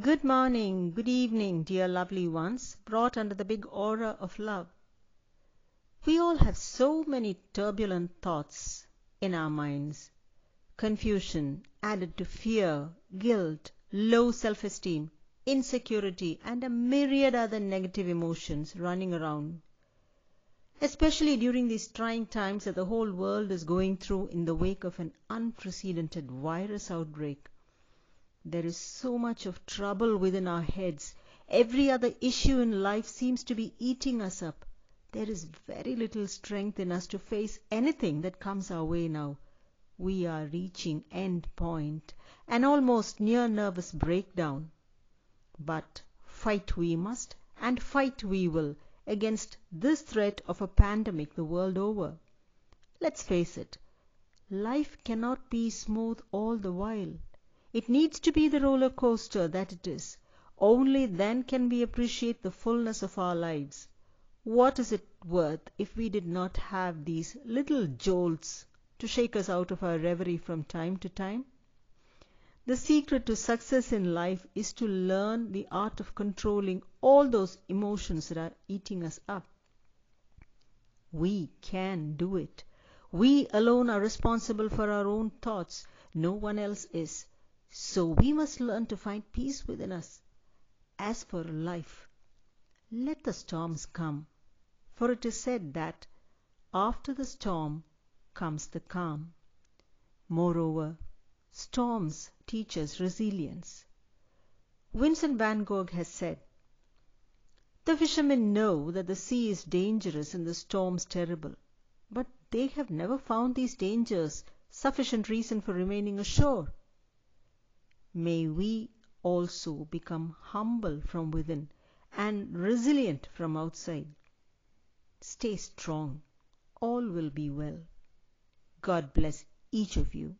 Good morning, good evening, dear lovely ones, brought under the big aura of love. We all have so many turbulent thoughts in our minds. Confusion added to fear, guilt, low self esteem, insecurity, and a myriad other negative emotions running around. Especially during these trying times that the whole world is going through in the wake of an unprecedented virus outbreak there is so much of trouble within our heads. Every other issue in life seems to be eating us up. There is very little strength in us to face anything that comes our way now. We are reaching end point, an almost near nervous breakdown. But fight we must, and fight we will, against this threat of a pandemic the world over. Let's face it, life cannot be smooth all the while. It needs to be the roller coaster that it is. Only then can we appreciate the fullness of our lives. What is it worth if we did not have these little jolts to shake us out of our reverie from time to time? The secret to success in life is to learn the art of controlling all those emotions that are eating us up. We can do it. We alone are responsible for our own thoughts. No one else is. So we must learn to find peace within us. As for life, let the storms come, for it is said that after the storm comes the calm. Moreover, storms teach us resilience. Vincent van Gogh has said, The fishermen know that the sea is dangerous and the storms terrible, but they have never found these dangers sufficient reason for remaining ashore. May we also become humble from within and resilient from outside. Stay strong. All will be well. God bless each of you.